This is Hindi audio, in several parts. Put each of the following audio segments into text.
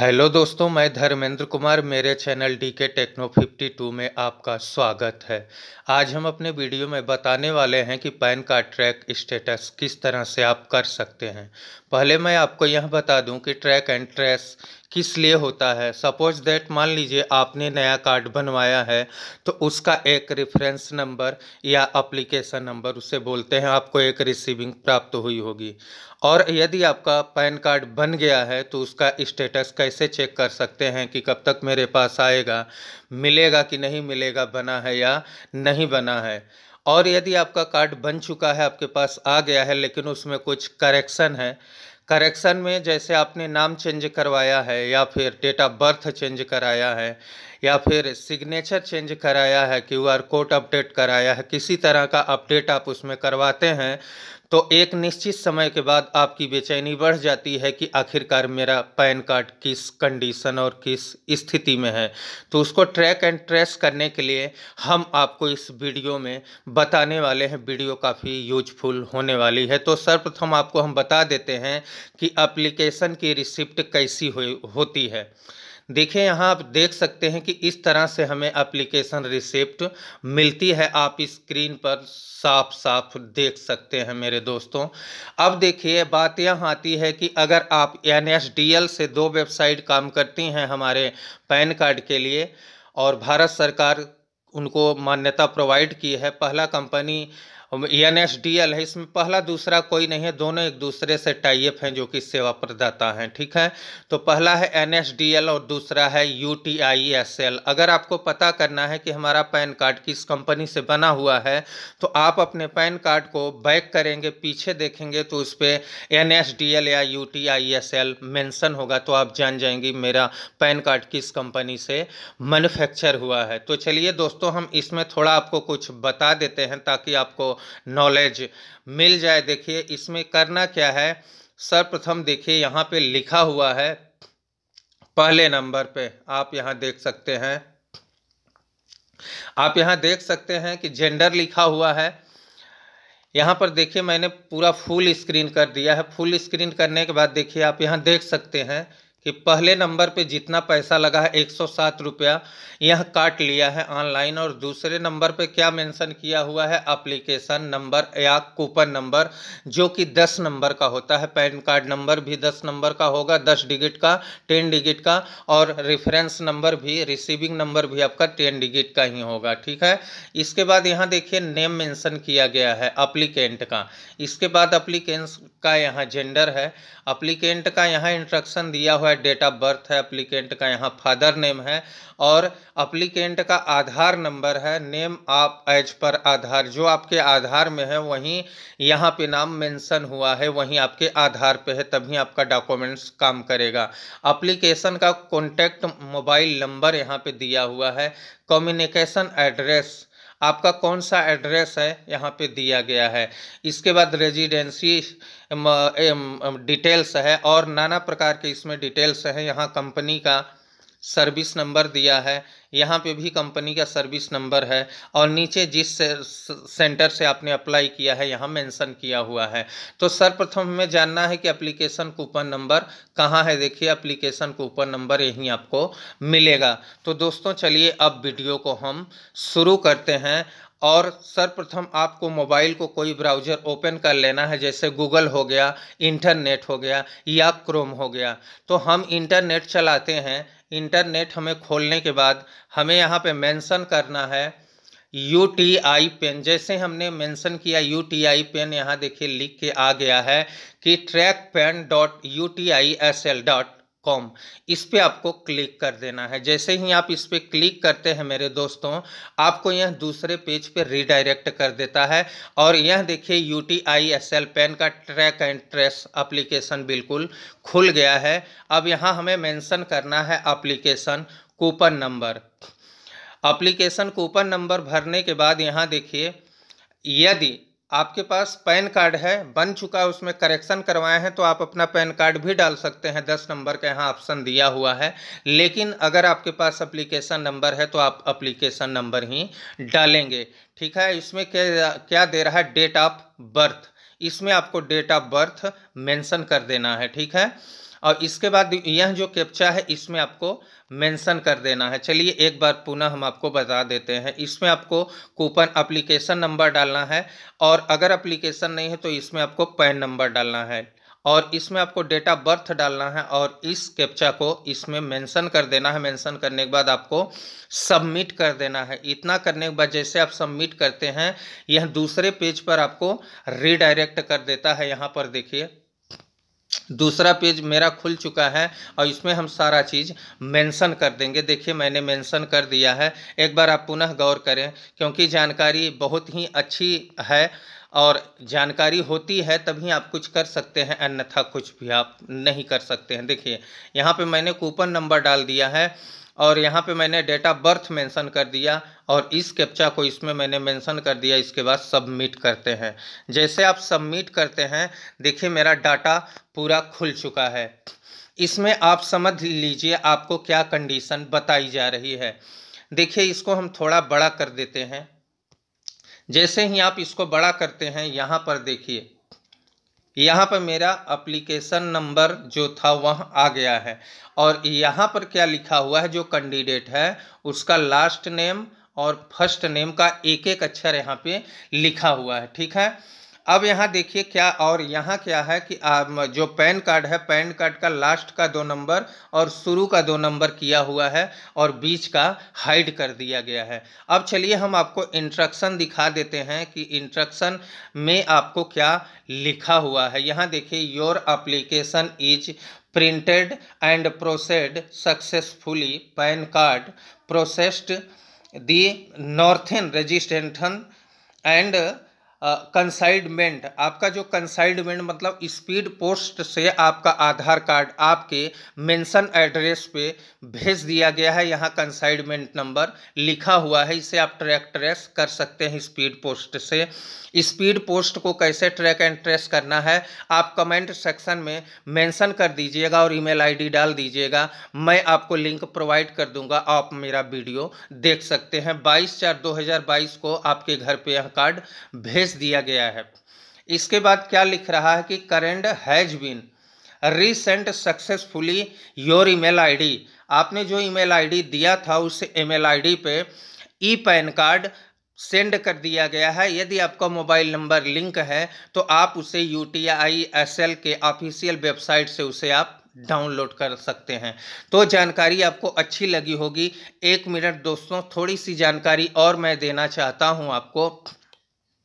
हेलो दोस्तों मैं धर्मेंद्र कुमार मेरे चैनल डी के टेक्नो 52 में आपका स्वागत है आज हम अपने वीडियो में बताने वाले हैं कि पैन का ट्रैक स्टेटस किस तरह से आप कर सकते हैं पहले मैं आपको यह बता दूं कि ट्रैक एंड ट्रेस किस लिए होता है सपोज दैट मान लीजिए आपने नया कार्ड बनवाया है तो उसका एक रेफरेंस नंबर या अप्लीकेशन नंबर उसे बोलते हैं आपको एक रिसीविंग प्राप्त हुई होगी और यदि आपका पैन कार्ड बन गया है तो उसका स्टेटस कैसे चेक कर सकते हैं कि कब तक मेरे पास आएगा मिलेगा कि नहीं मिलेगा बना है या नहीं बना है और यदि आपका कार्ड बन चुका है आपके पास आ गया है लेकिन उसमें कुछ करेक्शन है करेक्शन में जैसे आपने नाम चेंज करवाया है या फिर डेट ऑफ बर्थ चेंज कराया है या फिर सिग्नेचर चेंज कराया है क्यू आर कोड अपडेट कराया है किसी तरह का अपडेट आप उसमें करवाते हैं तो एक निश्चित समय के बाद आपकी बेचैनी बढ़ जाती है कि आखिरकार मेरा पैन कार्ड किस कंडीशन और किस स्थिति में है तो उसको ट्रैक एंड ट्रेस करने के लिए हम आपको इस वीडियो में बताने वाले हैं वीडियो काफ़ी यूजफुल होने वाली है तो सर्वप्रथम आपको हम बता देते हैं कि अप्लीकेशन की रिसिप्ट कैसी हो, होती है देखिए यहाँ आप देख सकते हैं कि इस तरह से हमें एप्लीकेशन रिसिप्ट मिलती है आप स्क्रीन पर साफ साफ देख सकते हैं मेरे दोस्तों अब देखिए बात यह आती है कि अगर आप एन से दो वेबसाइट काम करती हैं हमारे पैन कार्ड के लिए और भारत सरकार उनको मान्यता प्रोवाइड की है पहला company N S D L है इसमें पहला दूसरा कोई नहीं है दोनों एक दूसरे से टाइप हैं जो कि सेवा प्रदाता हैं ठीक है तो पहला है एन एस डी एल और दूसरा है U T I S L अगर आपको पता करना है कि हमारा पैन कार्ड किस कंपनी से बना हुआ है तो आप अपने पैन कार्ड को बैक करेंगे पीछे देखेंगे तो उस पर एन एस डी एल या U T I S L mention होगा तो आप जान जाएंगे मेरा पैन कार्ड किस कंपनी से मैनुफैक्चर हुआ है तो चलिए दोस्तों हम इसमें थोड़ा आपको कुछ बता देते हैं ताकि आपको नॉलेज मिल जाए देखिए इसमें करना क्या है सर्वप्रथम देखिए यहाँ पे लिखा हुआ है पहले नंबर पे आप यहाँ देख सकते हैं आप यहाँ देख सकते हैं कि जेंडर लिखा हुआ है यहाँ पर देखिए मैंने पूरा फुल स्क्रीन कर दिया है फुल स्क्रीन करने के बाद देखिए आप यहाँ देख सकते हैं कि पहले नंबर पे जितना पैसा लगा है एक सौ सात रुपया यह काट लिया है ऑनलाइन और दूसरे नंबर पे क्या मेंशन किया हुआ है एप्लीकेशन नंबर या कूपन नंबर जो कि दस नंबर का होता है पैन कार्ड नंबर भी दस नंबर का होगा दस डिजिट का टेन डिजिट का और रेफरेंस नंबर भी रिसीविंग नंबर भी आपका टेन डिजिट का ही होगा ठीक है इसके बाद यहाँ देखिए नेम मैंसन किया गया है अप्लीकेंट का इसके बाद अप्लीकेंट का यहाँ जेंडर है अप्लीकेंट का यहाँ इंस्ट्रक्शन दिया हुआ डेट ऑफ बर्थ है अप्लीकेंट का यहाँ फादर नेम है और अप्लीकेंट का आधार नंबर है नेम आप एज पर आधार जो आपके आधार में है वहीं यहाँ पे नाम मेंशन हुआ है वहीं आपके आधार पे है तभी आपका डॉक्यूमेंट्स काम करेगा अप्लीकेशन का कॉन्टैक्ट मोबाइल नंबर यहाँ पे दिया हुआ है कम्युनिकेशन एड्रेस आपका कौन सा एड्रेस है यहाँ पे दिया गया है इसके बाद रेजिडेंसी डिटेल्स है और नाना प्रकार के इसमें डिटेल्स हैं यहाँ कंपनी का सर्विस नंबर दिया है यहाँ पे भी कंपनी का सर्विस नंबर है और नीचे जिस से, सेंटर से आपने अप्लाई किया है यहाँ मेंशन किया हुआ है तो सर्वप्रथम हमें जानना है कि एप्लीकेशन कूपन नंबर कहाँ है देखिए एप्लीकेशन कूपन नंबर यहीं आपको मिलेगा तो दोस्तों चलिए अब वीडियो को हम शुरू करते हैं और सर्वप्रथम आपको मोबाइल को कोई ब्राउज़र ओपन कर लेना है जैसे गूगल हो गया इंटरनेट हो गया या क्रोम हो गया तो हम इंटरनेट चलाते हैं इंटरनेट हमें खोलने के बाद हमें यहाँ पे मेंशन करना है यू टी आई पेन जैसे हमने मेंशन किया यू टी आई पेन यहाँ देखिए लिख के आ गया है कि track PAN dot U T I S L dot com इस पर आपको क्लिक कर देना है जैसे ही आप इस पर क्लिक करते हैं मेरे दोस्तों आपको यह दूसरे पेज पे रिडायरेक्ट कर देता है और यह देखिए U T I S L PAN का ट्रैक एंड ट्रेस एप्लीकेशन बिल्कुल खुल गया है अब यहाँ हमें मेंशन करना है application coupon number application coupon number भरने के बाद यहाँ देखिए यदि आपके पास पैन कार्ड है बन चुका है उसमें करेक्शन करवाए हैं तो आप अपना पैन कार्ड भी डाल सकते हैं दस नंबर का यहाँ ऑप्शन दिया हुआ है लेकिन अगर आपके पास अप्लीकेशन नंबर है तो आप अप्लीकेशन नंबर ही डालेंगे ठीक है इसमें क्या क्या दे रहा है डेट ऑफ बर्थ इसमें आपको डेट ऑफ बर्थ मेंशन कर देना है ठीक है और इसके बाद यह जो कैप्चा है इसमें आपको मेंशन कर देना है चलिए एक बार पुनः हम आपको बता देते हैं इसमें आपको कूपन अप्लीकेशन नंबर डालना है और अगर अप्लीकेशन नहीं है तो इसमें आपको पैन नंबर डालना है और इसमें आपको डेट ऑफ बर्थ डालना है और इस कैप्चा को इसमें मेंशन कर देना है मेंशन करने के बाद आपको सबमिट कर देना है इतना करने के बाद जैसे आप सबमिट करते हैं यह दूसरे पेज पर आपको रीडायरेक्ट कर देता है यहाँ पर देखिए दूसरा पेज मेरा खुल चुका है और इसमें हम सारा चीज़ मेंशन कर देंगे देखिए मैंने मेंशन कर दिया है एक बार आप पुनः गौर करें क्योंकि जानकारी बहुत ही अच्छी है और जानकारी होती है तभी आप कुछ कर सकते हैं अन्यथा कुछ भी आप नहीं कर सकते हैं देखिए यहाँ पे मैंने कूपन नंबर डाल दिया है और यहाँ पे मैंने डेट ऑफ बर्थ मेंशन कर दिया और इस कैप्चा को इसमें मैंने मेंशन कर दिया इसके बाद सबमिट करते हैं जैसे आप सबमिट करते हैं देखिए मेरा डाटा पूरा खुल चुका है इसमें आप समझ लीजिए आपको क्या कंडीशन बताई जा रही है देखिए इसको हम थोड़ा बड़ा कर देते हैं जैसे ही आप इसको बड़ा करते हैं यहाँ पर देखिए यहाँ पर मेरा अप्लीकेशन नंबर जो था वह आ गया है और यहाँ पर क्या लिखा हुआ है जो कैंडिडेट है उसका लास्ट नेम और फर्स्ट नेम का एक एक अक्षर यहाँ पे लिखा हुआ है ठीक है अब यहाँ देखिए क्या और यहाँ क्या है कि जो पैन कार्ड है पैन कार्ड का लास्ट का दो नंबर और शुरू का दो नंबर किया हुआ है और बीच का हाइड कर दिया गया है अब चलिए हम आपको इंस्ट्रक्शन दिखा देते हैं कि इंस्ट्रक्शन में आपको क्या लिखा हुआ है यहाँ देखिए your application is printed and processed successfully PAN card processed the northern registration and consignment uh, आपका जो कंसाइडमेंट मतलब स्पीड पोस्ट से आपका आधार कार्ड आपके मेंशन एड्रेस पे भेज दिया गया है यहाँ कंसाइडमेंट नंबर लिखा हुआ है इसे आप ट्रैक ट्रेस कर सकते हैं स्पीड पोस्ट से स्पीड पोस्ट को कैसे ट्रैक एंड ट्रेस करना है आप कमेंट सेक्शन में मेंशन कर दीजिएगा और ईमेल आईडी डाल दीजिएगा मैं आपको लिंक प्रोवाइड कर दूंगा आप मेरा वीडियो देख सकते हैं बाईस चार दो को आपके घर पर यह कार्ड भेज निर्देश दिया गया है इसके बाद क्या लिख रहा है कि current has been resent successfully your email ID आपने जो ईमेल आईडी दिया था उस ईमेल आईडी पे ई पैन कार्ड सेंड कर दिया गया है यदि आपका मोबाइल नंबर लिंक है तो आप उसे यू टी के ऑफिशियल वेबसाइट से उसे आप डाउनलोड कर सकते हैं तो जानकारी आपको अच्छी लगी होगी एक मिनट दोस्तों थोड़ी सी जानकारी और मैं देना चाहता हूं आपको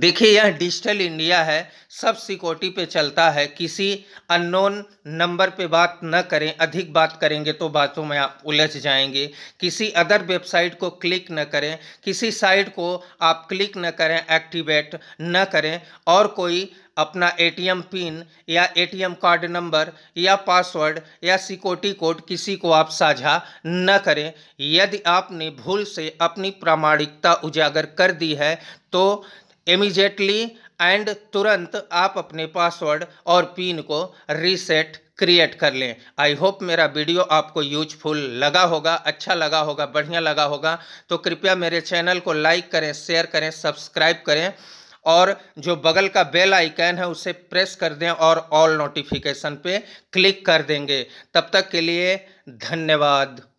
देखिए यह डिजिटल इंडिया है सब सिक्योरिटी पे चलता है किसी अननोन नंबर पे बात न करें अधिक बात करेंगे तो बातों में आप उलझ जाएंगे किसी अदर वेबसाइट को क्लिक न करें किसी साइट को आप क्लिक न करें एक्टिवेट न करें और कोई अपना एटीएम पिन या एटीएम कार्ड नंबर या पासवर्ड या सिक्योरिटी कोड किसी को आप साझा न करें यदि आपने भूल से अपनी प्रामाणिकता उजागर कर दी है तो इमीजिएटली एंड तुरंत आप अपने पासवर्ड और पिन को रीसेट क्रिएट कर लें आई होप मेरा वीडियो आपको यूजफुल लगा होगा अच्छा लगा होगा बढ़िया लगा होगा तो कृपया मेरे चैनल को लाइक करें शेयर करें सब्सक्राइब करें और जो बगल का बेल आइकन है उसे प्रेस कर दें और ऑल नोटिफिकेशन पे क्लिक कर देंगे तब तक के लिए धन्यवाद